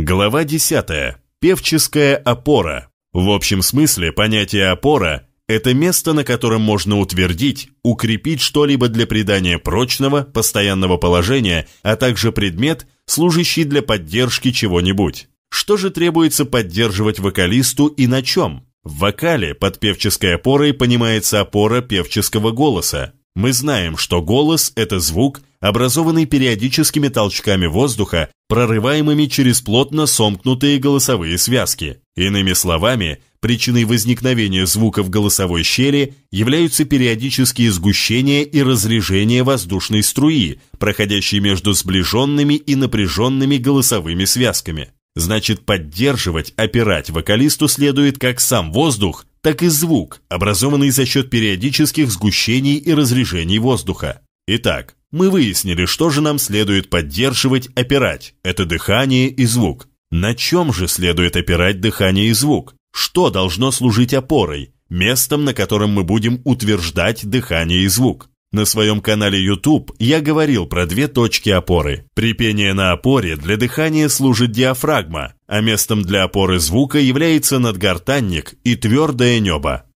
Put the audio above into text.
Глава 10. Певческая опора. В общем смысле понятие «опора» – это место, на котором можно утвердить, укрепить что-либо для придания прочного, постоянного положения, а также предмет, служащий для поддержки чего-нибудь. Что же требуется поддерживать вокалисту и на чем? В вокале под певческой опорой понимается опора певческого голоса. Мы знаем, что голос – это звук, образованный периодическими толчками воздуха, прорываемыми через плотно сомкнутые голосовые связки. Иными словами, причиной возникновения звука в голосовой щели являются периодические сгущения и разрежения воздушной струи, проходящей между сближенными и напряженными голосовыми связками. Значит, поддерживать, опирать вокалисту следует как сам воздух, так и звук, образованный за счет периодических сгущений и разрежений воздуха. Итак, мы выяснили, что же нам следует поддерживать, опирать. Это дыхание и звук. На чем же следует опирать дыхание и звук? Что должно служить опорой, местом, на котором мы будем утверждать дыхание и звук? На своем канале YouTube я говорил про две точки опоры. При на опоре для дыхания служит диафрагма, а местом для опоры звука является надгортанник и твердое небо.